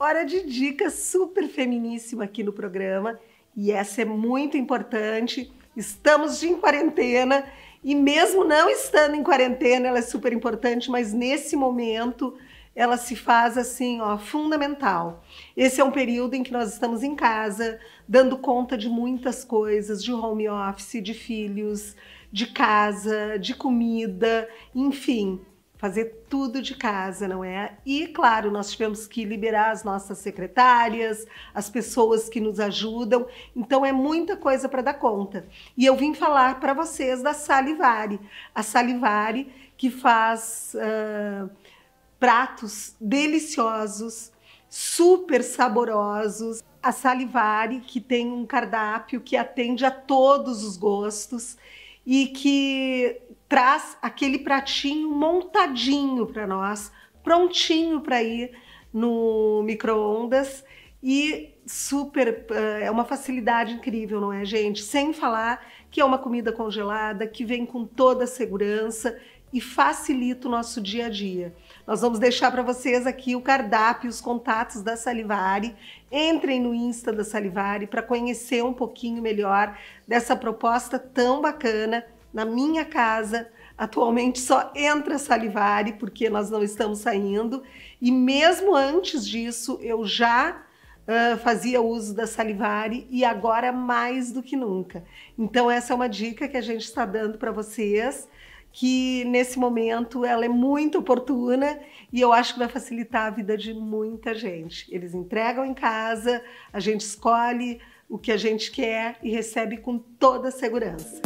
Hora de dica super feminíssima aqui no programa e essa é muito importante. Estamos em quarentena e mesmo não estando em quarentena, ela é super importante, mas nesse momento ela se faz assim, ó, fundamental. Esse é um período em que nós estamos em casa, dando conta de muitas coisas, de home office, de filhos, de casa, de comida, enfim fazer tudo de casa, não é? E, claro, nós tivemos que liberar as nossas secretárias, as pessoas que nos ajudam, então é muita coisa para dar conta. E eu vim falar para vocês da Salivare, a Salivare que faz uh, pratos deliciosos, super saborosos. A Salivare, que tem um cardápio que atende a todos os gostos e que traz aquele pratinho montadinho para nós, prontinho para ir no micro-ondas e super eh, é uma facilidade incrível, não é, gente? Sem falar que é uma comida congelada, que vem com toda a segurança, e facilita o nosso dia a dia. Nós vamos deixar para vocês aqui o cardápio, os contatos da Salivare. Entrem no Insta da Salivare para conhecer um pouquinho melhor dessa proposta tão bacana na minha casa. Atualmente só entra Salivare porque nós não estamos saindo e mesmo antes disso eu já Uh, fazia uso da Salivare e agora mais do que nunca. Então, essa é uma dica que a gente está dando para vocês que nesse momento ela é muito oportuna e eu acho que vai facilitar a vida de muita gente. Eles entregam em casa, a gente escolhe o que a gente quer e recebe com toda a segurança.